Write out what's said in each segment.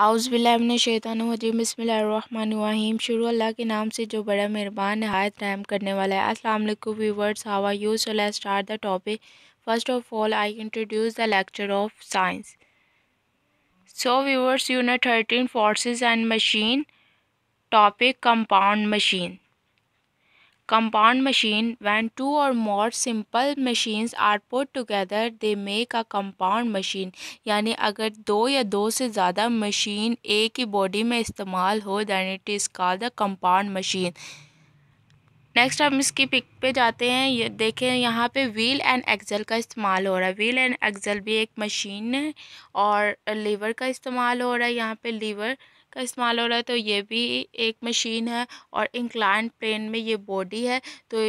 आउज़ शैतान वजीम बसमीम शुरू अल्लाह के नाम से जो बड़ा मेहरबान नहायत रहम करने वाला है अस्सलाम वालेकुम viewers how are you so let's start the topic first of all I introduce the lecture of science so viewers unit thirteen forces and machine topic compound machine compound machine when two or more simple machines are put together they make a compound machine yani agar do ya do se zyada machine ek hi body mein istemal ho then it is called a compound machine next हम इसकी pick पे जाते हैं ये देखें यहाँ पे wheel and axle का इस्तेमाल हो रहा है व्हील एंड एक्सल भी एक मशीन है और लीवर का इस्तेमाल हो रहा है यहाँ पे लीवर का इस्तेमाल हो रहा है तो ये भी एक मशीन है और इंक्लाइन प्लेन में ये बॉडी है तो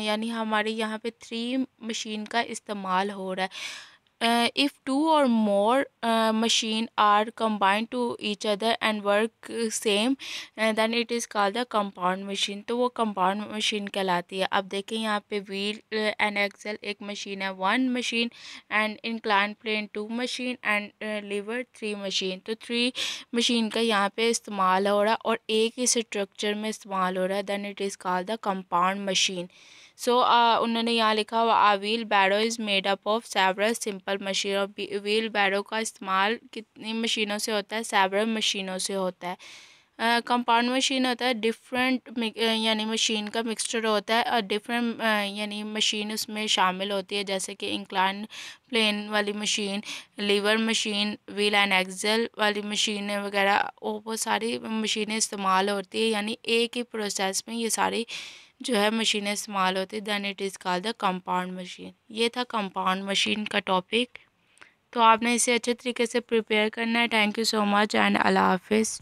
यानी हमारे यहाँ पे थ्री मशीन का इस्तेमाल हो रहा है Uh, if two or more uh, machine are combined to each other and work same and then it is called the compound machine तो वो compound machine कहलाती है अब देखें यहाँ पे wheel and axle एक machine है one machine and inclined plane two machine and uh, lever three machine तो three machine का यहाँ पे इस्तेमाल हो रहा है और एक ही स्ट्रक्चर में इस्तेमाल हो रहा है then it is called the compound machine so uh, उन्होंने यहाँ लिखा हुआ a wheelbarrow is made up of several simple machine और व्हील बैरो का इस्तेमाल कितनी मशीनों से होता है सैवरल मशीनों से होता है कंपाउंड uh, मशीन होता है डिफरेंट यानी मशीन का मिक्सचर होता है और डिफरेंट यानी मशीन उसमें शामिल होती है जैसे कि इंक्लाइन प्लेन वाली machine lever machine wheel and axle वाली मशीन वगैरह वो सारी मशीनें इस्तेमाल होती है यानी एक ही प्रोसेस में ये सारी जो है मशीनें इस्तेमाल होती then it is call the compound machine ये था कंपाउंड मशीन का टॉपिक तो आपने इसे अच्छे तरीके से प्रिपेयर करना है thank you so much and अल्लाह हाफिज़